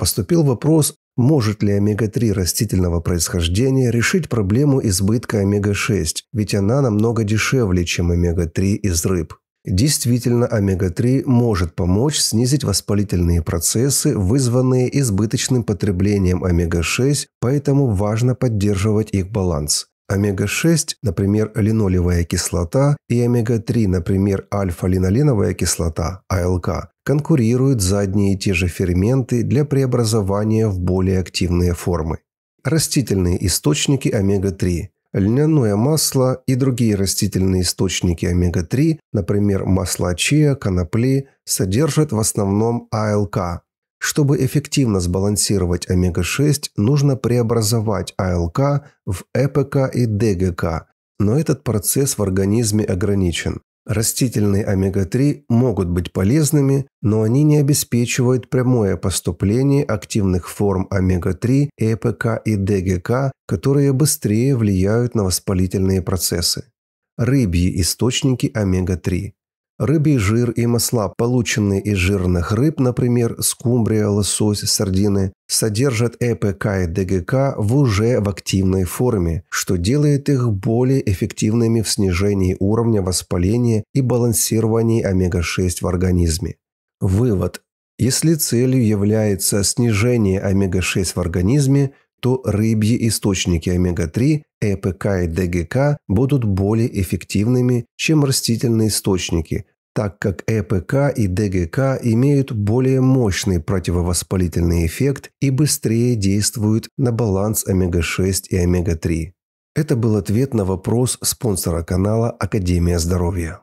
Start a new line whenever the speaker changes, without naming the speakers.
поступил вопрос, может ли омега-3 растительного происхождения решить проблему избытка омега-6, ведь она намного дешевле, чем омега-3 из рыб. Действительно, омега-3 может помочь снизить воспалительные процессы, вызванные избыточным потреблением омега-6, поэтому важно поддерживать их баланс. Омега-6, например, линолевая кислота, и омега-3, например, альфа-линоленовая кислота, АЛК, конкурируют за одни и те же ферменты для преобразования в более активные формы. Растительные источники омега-3 льняное масло и другие растительные источники омега-3, например, масло чиа, конопли, содержат в основном АЛК, чтобы эффективно сбалансировать омега-6, нужно преобразовать АЛК в ЭПК и ДГК, но этот процесс в организме ограничен. Растительные омега-3 могут быть полезными, но они не обеспечивают прямое поступление активных форм омега-3, ЭПК и ДГК, которые быстрее влияют на воспалительные процессы. Рыбьи источники омега-3. Рыбий жир и масла, полученные из жирных рыб, например, скумбрия, лосось, сардины, содержат ЭПК и ДГК в уже в активной форме, что делает их более эффективными в снижении уровня воспаления и балансировании омега-6 в организме. Вывод. Если целью является снижение омега-6 в организме, то рыбьи источники омега-3, ЭПК и ДГК будут более эффективными, чем растительные источники, так как ЭПК и ДГК имеют более мощный противовоспалительный эффект и быстрее действуют на баланс омега-6 и омега-3. Это был ответ на вопрос спонсора канала Академия здоровья.